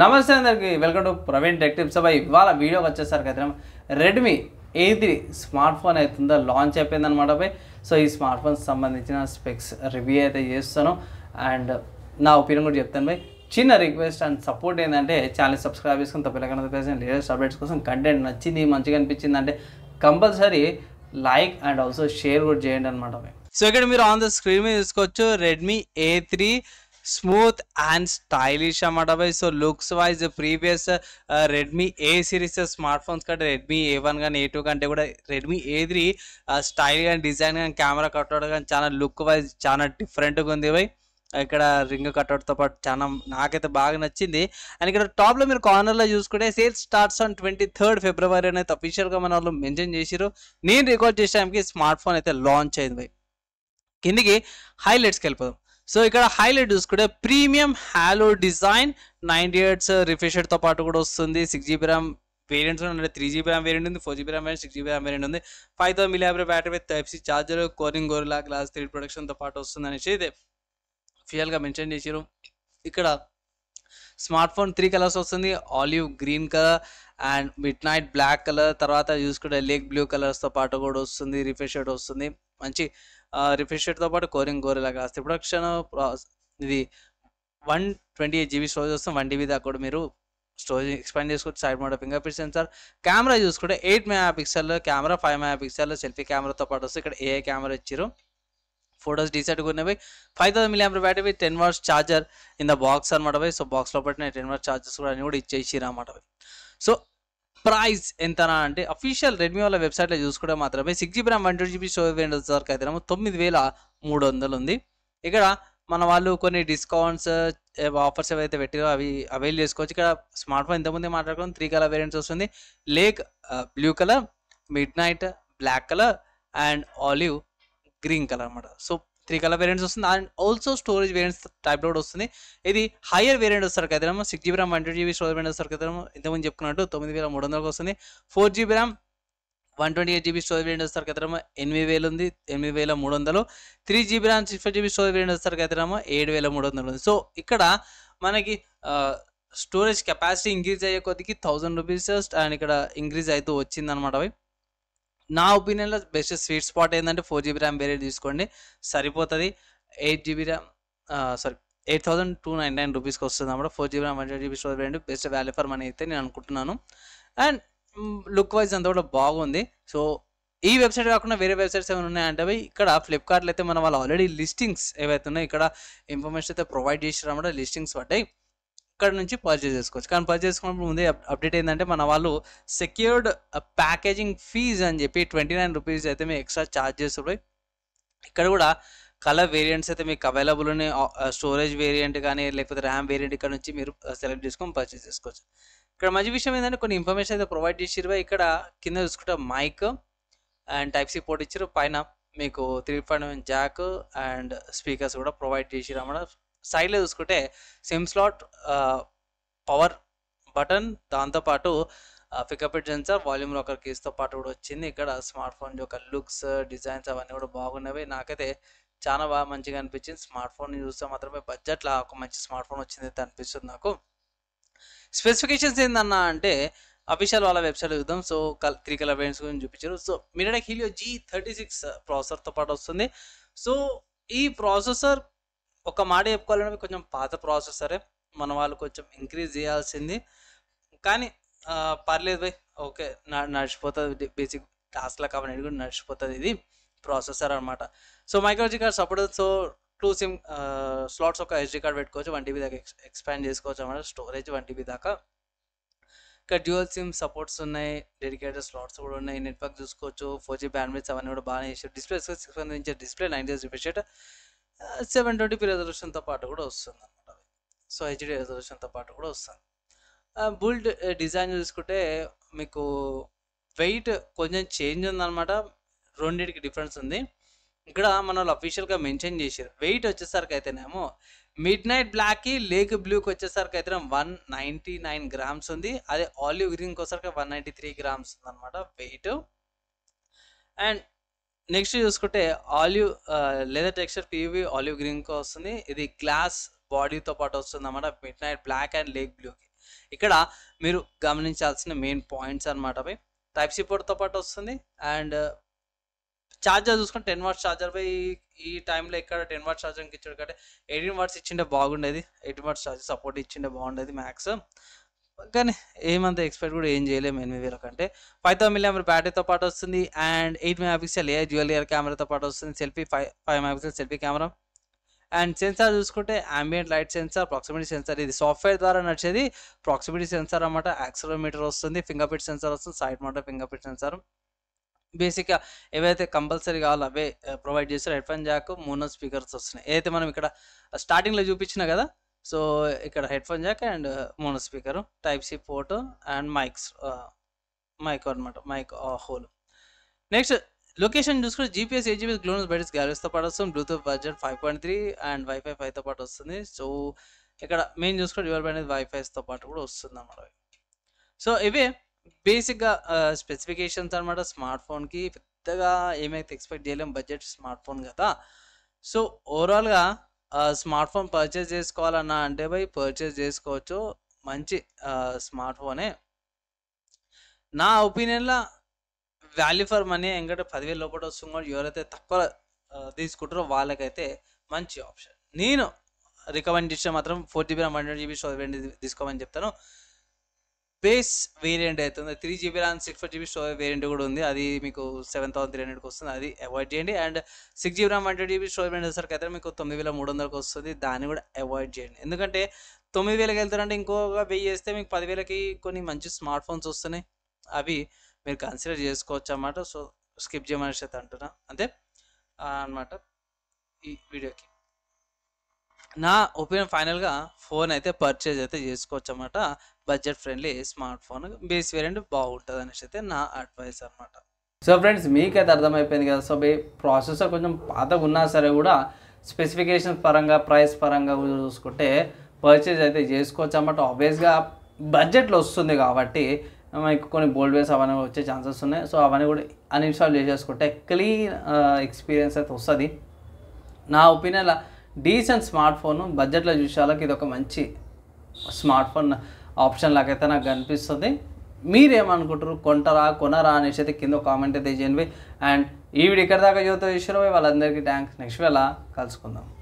నమస్తే అందరికి welcome to Praveen డెక్టివ్ సభ అబ్బాయి ఇవాళ వీడియోకి వచ్చేసరికి అయితే Redmi A three smart phone అవుతుందో లాంచ్ అయిపోయింది అనమాట పోయి సో ఈ స్మార్ట్ ఫోన్ సంబంధించిన స్పెక్స్ రివ్యూ అయితే చేస్తాను అండ్ నా ఒపీనియన్ కూడా చెప్తాను పోయి చిన్న రిక్వెస్ట్ అండ్ సపోర్ట్ ఏంటంటే ఛానల్ సబ్స్క్రైబ్ చేసుకుని తప్పకుండా పేసిన లేటెస్ట్ అప్డేట్స్ కోసం కంటెంట్ నచ్చింది మంచిగా అనిపించింది అంటే compulsory like and also share కూడా చేయండి అనమాట సో ఇక్కడ మీరు ఆన్ ద స్క్రీన్ మీద తీసుకోవచ్చు Redmi A three smooth and stylish అన్నమాట బై so looks wise previous Redmi A series phones కంటే రెడ్మీ ఏ వన్ కానీ ఏ టూ కంటే కూడా రెడ్మీ ఏ త్రీ స్టైల్ కానీ డిజైన్ కానీ కెమెరా కట్టడం కానీ చాలా లుక్ వైజ్ చాలా డిఫరెంట్గా ఉంది బై ఇక్కడ రింగ్ కట్అవుట్తో పాటు చాలా నాకైతే బాగా నచ్చింది అండ్ ఇక్కడ టాప్లో మీరు కార్నర్లో చూసుకుంటే sales starts on twenty third February అనేది అఫీషియల్గా మన వాళ్ళు మెన్షన్ చేసారు నేను రికార్డ్ చేసే టైంకి స్మార్ట్ ఫోన్ అయితే లాంచ్ అయింది కిందికి హైలైట్స్కి వెళ్ళిపోదాం సో ఇక్కడ హైలైట్ చూసుకుంటే premium halo design ninety hertz రిఫ్రెషర్తో పాటు కూడా వస్తుంది సిక్స్ జీబీ ర్యామ్ వేరియంట్స్ అంటే త్రీ జీబీ ర్యామ్ వేరియంట్ ఉంది four GB RAM variant six GB RAM variant ఉంది five thousand milliamp battery with type C charger Corning gorilla glass three ప్రొడక్షన్తో పాటు వస్తుంది అనేసి ఇది ఫియల్గా మెన్షన్ చేసారు ఇక్కడ స్మార్ట్ ఫోన్ త్రీ కలర్స్ వస్తుంది olive green colour and midnight black colour తర్వాత చూసుకుంటే లేక్ బ్లూ కలర్స్తో పాటు కూడా వస్తుంది రిఫ్రెష్ వస్తుంది మంచి రిఫ్రిజిరేటర్తో పాటు కోరింగ్ గోరెలా కాస్తే ప్రొడక్షన్ ఇది one twenty eight GB storage వస్తుంది వన్ టీబీ దాకా మీరు స్టోరేజ్ ఎక్స్పాండ్ చేసుకోవచ్చు సైడ్ మోడల్ ఫింగర్ ప్రింట్ సెన్సార్ కెమెరా చూసుకుంటే eight megapixel camera five megapixel selfie కెమెరాతో పాటు వస్తే ఇక్కడ ఏఐ కెమెరా ఇచ్చారు ఫొటోస్ డీసెంట్ ఉన్నవి five thousand milliamp battery ten watts charger in the box అనమాట సో బాక్స్ పట్టిన టెన్ వర్స్ ఛార్జర్స్ కూడా అన్ని కూడా ఇచ్చేసిరా అనమాట సో ప్రైస్ ఎంత అంటే అఫీషియల్ రెడ్మీ వాళ్ళ వెబ్సైట్లో చూసుకుంటే మాత్రమే six GB RAM one two GB storage వేరే వరకు అయితే తొమ్మిది వేల మూడు వందలు ఉంది ఇక్కడ మన వాళ్ళు కొన్ని డిస్కౌంట్స్ ఆఫర్స్ ఏవైతే పెట్టారో అవి అవైల్ చేసుకోవచ్చు ఇక్కడ స్మార్ట్ ఫోన్ ఇంతకుముందే మాట్లాడుకోవడం త్రీ కలర్ వేరియంట్స్ వస్తుంది lake blue colour midnight black colour and olive green colour అనమాట సో త్రీ కలర్ వేరియంట్స్ వస్తుంది and also storage variants type కూడా వస్తుంది ఇది హైయర్ వేరియంట్ వస్తారు కదా six GB RAM one GB storage variant వస్తారు కదా ఇంతకుముందు చెప్పుకున్నట్టు తొమ్మిది వేల మూడు వందలకు వస్తుంది four GB RAM one twenty eight GB storage variant వస్తారు కదరామో ఎనిమిది వేలు ఉంది ఎనిమిది వేల మూడు వందలు three GB RAM six five GB storage variant వస్తారు కదరామో ఏడు వేల మూడు వందలు ఉంది సో ఇక్కడ మనకి స్టోరేజ్ కెపాసిటీ ఇంక్రీజ్ అయ్యే కొద్దికి థౌజండ్ రూపీస్ అండ్ ఇక్కడ ఇంక్రీజ్ అవుతూ వచ్చిందనమాట అవి నా ఒపీనియన్లో బెస్ట్ స్వీట్ స్పాట్ ఏంటంటే ఫోర్ జీబీ ర్యామ్ వేరే తీసుకోండి సరిపోతుంది eight GB RAM sorry eight thousand two nine nine రూపీస్కి వస్తుంది అన్నమాట four GB RAM hundred GB storage వేయండి బెస్ట్ వాల్యూ ఫర్ మనీ అయితే నేను అనుకుంటున్నాను అండ్ లుక్ వైజ్ అంతా కూడా బాగుంది సో ఈ వెబ్సైట్ కాకుండా వేరే వెబ్సైట్స్ ఏమైనా ఉన్నాయంటే ఇక్కడ ఫ్లిప్కార్ట్లో అయితే మనం వాళ్ళు ఆల్రెడీ లిస్టింగ్స్ ఏవైతే ఉన్నాయో ఇక్కడ ఇన్ఫర్మేషన్ అయితే ప్రొవైడ్ చేసారు అన్నమాట లిస్టింగ్స్ పడ్డాయి అక్కడ నుంచి పర్చేజ్ చేసుకోవచ్చు కానీ పర్చేజ్ చేసుకున్నప్పుడు ముందే అప్డేట్ ఏంటంటే మన వాళ్ళు సెక్యూర్డ్ ప్యాకేజింగ్ ఫీజ్ అని చెప్పి ట్వంటీ నైన్ రూపీస్ అయితే మేము ఎక్స్ట్రా ఛార్జ్ చేస్తున్నాయి ఇక్కడ కూడా కలర్ వేరియంట్స్ అయితే మీకు అవైలబుల్ ఉన్నాయి స్టోరేజ్ వేరియంట్ కానీ లేకపోతే ర్యామ్ వేరియంట్ ఇక్కడ నుంచి మీరు సెలెక్ట్ uh, చేసుకొని పర్చేజ్ చేసుకోవచ్చు ఇక్కడ మంచి విషయం ఏంటంటే కొన్ని ఇన్ఫర్మేషన్ అయితే ప్రొవైడ్ చేసిరు ఇక్కడ కింద చూసుకుంటే mic and type C port ఇచ్చారు పైన మీకు three point jack and speakers కూడా ప్రొవైడ్ చేసిరు అన్నమాట సైడ్లో చూసుకుంటే సిమ్ స్లాట్ పవర్ బటన్ దాంతోపాటు పికప్ సెన్సార్ వాల్యూమ్ రాకర్ కీస్తో పాటు కూడా వచ్చింది ఇక్కడ స్మార్ట్ ఫోన్ యొక్క లుక్స్ డిజైన్స్ అవన్నీ కూడా బాగున్నవి నాకైతే చాలా బాగా మంచిగా అనిపించింది స్మార్ట్ ఫోన్ చూస్తే మాత్రమే బడ్జెట్లో ఒక మంచి స్మార్ట్ ఫోన్ వచ్చింది అయితే అనిపిస్తుంది నాకు స్పెసిఫికేషన్స్ ఏందన్నా అంటే అఫీషియల్ వాళ్ళ వెబ్సైట్ చూద్దాం సో కల్ త్రీ కలర్ వేరియంట్స్ గురించి చూపించారు సో మీరు హీలియో జీ థర్టీ సిక్స్ ప్రాసెసర్తో పాటు వస్తుంది సో ఈ ప్రాసెసర్ ఒక మాట చెప్పుకోవాలంటే కొంచెం పాత ప్రాసెసరే మన వాళ్ళు కొంచెం ఇంక్రీజ్ చేయాల్సింది కానీ పర్లేదు భయ్ ఓకే నడిచిపోతుంది బేసిక్ లా కాబట్టి కూడా నడిచిపోతుంది ఇది ప్రాసెసర్ అనమాట so micro SD card support so two sim slots ఒక హెచ్డీ కార్డ్ పెట్టుకోవచ్చు వన్ టీబీ దాకా ఎక్స్పాండ్ చేసుకోవచ్చు అనమాట స్టోరేజ్ వన్ టీబీ దాకా ఇంకా డ్యూయల్ సిమ్ సపోర్ట్స్ ఉన్నాయి డెడికేటెడ్ స్లాట్స్ కూడా ఉన్నాయి నెట్వర్క్ చూసుకోవచ్చు ఫోర్ జీ బ్యాండ్విడ్స్ అవన్నీ కూడా బాగానే చేసారు display six inches display nine days refresh seven twenty P రిజర్వేషన్తో పాటు కూడా వస్తుంది అనమాట సో హెచ్డి రిజర్వేషన్తో పాటు కూడా వస్తుంది బుల్డ్ డిజైన్ చూసుకుంటే మీకు వెయిట్ కొంచెం చేంజ్ ఉందన్నమాట రెండింటికి డిఫరెన్స్ ఉంది ఇక్కడ మన వాళ్ళు అఫీషియల్గా మెన్షన్ చేసారు వెయిట్ వచ్చేసరికి అయితేనేమో మిడ్ నైట్ బ్లాక్కి లేక్ బ్లూకి వచ్చేసరికి అయితే వన్ నైంటీ నైన్ గ్రామ్స్ ఉంది అదే ఆలివ్ గ్రీన్కి వచ్చేసరికి వన్ నైంటీ త్రీ గ్రామ్స్ ఉంది అనమాట వెయిట్ అండ్ నెక్స్ట్ చూసుకుంటే olive leather texture PV olive గ్రీన్కి వస్తుంది ఇది గ్లాస్ బాడీతో పాటు వస్తుంది అనమాట midnight black and lake బ్లూకి ఇక్కడ మీరు గమనించాల్సిన మెయిన్ పాయింట్స్ అనమాట అవి టైప్ సి పోర్ట్తో పాటు వస్తుంది అండ్ ఛార్జర్ చూసుకుంటే టెన్ వాట్స్ ఛార్జర్ పోయి ఈ టైంలో ఇక్కడ టెన్ వాట్స్ ఛార్జర్ ఇచ్చాడు కంటే ఎయిటీన్ వాట్స్ ఇచ్చిండే బాగుండేది ఎయిటీన్ వాట్స్ ఛార్జర్ సపోర్ట్ ఇచ్చిండే బాగుండేది మ్యాక్స్ కానీ ఏమంత ఎక్స్పెక్ట్ కూడా ఏం చేయలేము ఎనిమిది వేల కంటే ఫైవ్ థౌసండ్ మిలియన్ బ్యాటరీతో పాటు వస్తుంది and eight megapixel a dual rear కెమెరాతో పాటు వస్తుంది selfie five five megapixel selfie camera and sensor చూసుకుంటే ambient light sensor proximity sensor ఇది సాఫ్ట్వేర్ ద్వారా నడిచేది ప్రాక్సిమిటీ సెన్సార్ అనమాట యాక్సిలోమీటర్ వస్తుంది ఫింగర్ ప్రింట్ సెన్సార్ వస్తుంది side motor fingerprint sensor బేసిక్గా ఏవైతే కంపల్సరీ కావాలో అవే ప్రొవైడ్ చేస్తారు హెడ్ఫోన్ జాక్ మూనో స్పీకర్స్ వస్తున్నాయి ఏదైతే మనం ఇక్కడ స్టార్టింగ్లో చూపించినా కదా సో ఇక్కడ headphone Jack and mono speaker type C port and mics mic అనమాట మైక్ హోల్ నెక్స్ట్ లొకేషన్ చూసుకుంటే జీపీఎస్ ఏజీబీఎస్ గ్లోనస్ బ్యాటరీస్ గ్యాలరీస్తో పాటు వస్తుంది bluetooth budget five point three and wifi ఫైవ్తో పాటు వస్తుంది సో ఇక్కడ మెయిన్ చూసుకుంటే డ్యూవల్ బ్యాండ్ వైఫైస్తో పాటు కూడా వస్తుంది అన్నమాట సో ఇవే బేసిక్గా స్పెసిఫికేషన్స్ అనమాట స్మార్ట్ ఫోన్కి పెద్దగా ఏమైతే ఎక్స్పెక్ట్ చేయలేము బడ్జెట్ స్మార్ట్ ఫోన్ కదా సో ఓవరాల్గా స్మార్ట్ ఫోన్ పర్చేస్ చేసుకోవాలన్నా అంటే బై పర్చేస్ చేసుకోవచ్చు మంచి స్మార్ట్ ఫోనే నా ఒపీనియన్లో వాల్యూ ఫర్ మనీ ఎందుకంటే పదివేల లోపల వస్తుంది కూడా ఎవరైతే తక్కువ తీసుకుంటారో వాళ్ళకైతే మంచి ఆప్షన్ నేను రికమెండ్ చేస్తే మాత్రం four GB RAM hundred GB storage తీసుకోమని చెప్తాను బేస్ వేరియంట్ అవుతుంది three GB RAM six four GB storage variant కూడా ఉంది అది మీకు సెవెన్ థౌసండ్ త్రీ హండ్రెడ్కి వస్తుంది అది అవాయిడ్ చేయండి and six GB RAM hundred GB storage వచ్చేసరికి అయితే మీకు తొమ్మిది వేల మూడు వందలకి వస్తుంది దాన్ని కూడా అవాయిడ్ చేయండి ఎందుకంటే తొమ్మిది వేలకి వెళ్తారంటే ఇంకొక వెయ్యి వేస్తే మీకు పదివేలకి కొన్ని మంచి స్మార్ట్ ఫోన్స్ వస్తున్నాయి అవి మీరు కన్సిడర్ చేసుకోవచ్చు అన్నమాట సో స్కిప్ చేయమనేసి అయితే అంటున్నా అంతే అనమాట ఈ వీడియోకి నా ఒపీనియన్ ఫైనల్గా ఫోన్ అయితే పర్చేజ్ అయితే చేసుకోవచ్చు అనమాట budget friendly smart phone base variant బాగుంటుంది అనేసి అయితే నా అడ్వైస్ అనమాట సో ఫ్రెండ్స్ మీకైతే అర్థమైపోయింది కదా సో ప్రాసెసర్ కొంచెం పాతగా ఉన్నా సరే కూడా స్పెసిఫికేషన్స్ పరంగా ప్రైస్ పరంగా చూసుకుంటే పర్చేజ్ అయితే చేసుకోవచ్చు అనమాట ఆబ్వియస్గా బడ్జెట్లో వస్తుంది కాబట్టి మనకి కొన్ని బోల్డ్ వేస్ అవన్నీ వచ్చే ఛాన్సెస్ ఉన్నాయి సో అవన్నీ కూడా అన్ఇన్స్టాల్ చేసేసుకుంటే క్లీన్ ఎక్స్పీరియన్స్ అయితే వస్తుంది నా ఒపీనియన్ డీసెంట్ స్మార్ట్ ఫోను బడ్జెట్లో చూసే వాళ్ళకి ఇది ఒక మంచి స్మార్ట్ ఫోన్ ఆప్షన్ లాగైతే నాకు కనిపిస్తుంది మీరేమనుకుంటారు కొంటరా కొనరా అనేసి అయితే కింద కామెంట్ అయితే చేయండి అండ్ ఈ వీడియో ఇక్కడ దాకా చూస్తే చూసిన వాళ్ళందరికీ థ్యాంక్స్ నెక్స్ట్ వేళ కలుసుకుందాం